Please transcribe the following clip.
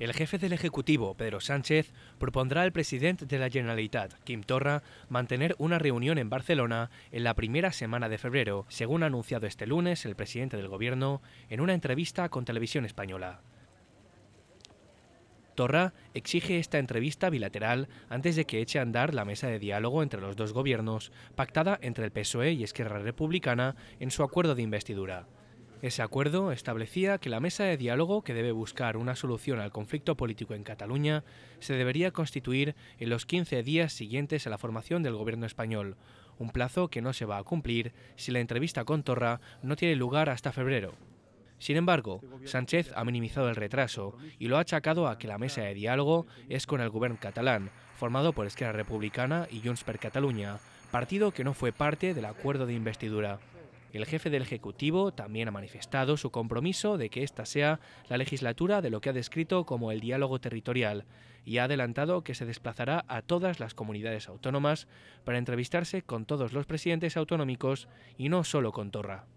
El jefe del Ejecutivo, Pedro Sánchez, propondrá al presidente de la Generalitat, Kim Torra, mantener una reunión en Barcelona en la primera semana de febrero, según ha anunciado este lunes el presidente del Gobierno en una entrevista con Televisión Española. Torra exige esta entrevista bilateral antes de que eche a andar la mesa de diálogo entre los dos gobiernos, pactada entre el PSOE y Esquerra Republicana en su acuerdo de investidura. Ese acuerdo establecía que la mesa de diálogo que debe buscar una solución al conflicto político en Cataluña se debería constituir en los 15 días siguientes a la formación del gobierno español, un plazo que no se va a cumplir si la entrevista con Torra no tiene lugar hasta febrero. Sin embargo, Sánchez ha minimizado el retraso y lo ha achacado a que la mesa de diálogo es con el gobierno catalán, formado por Esquerra Republicana y Junts per Catalunya, partido que no fue parte del acuerdo de investidura. El jefe del Ejecutivo también ha manifestado su compromiso de que esta sea la legislatura de lo que ha descrito como el diálogo territorial y ha adelantado que se desplazará a todas las comunidades autónomas para entrevistarse con todos los presidentes autonómicos y no solo con Torra.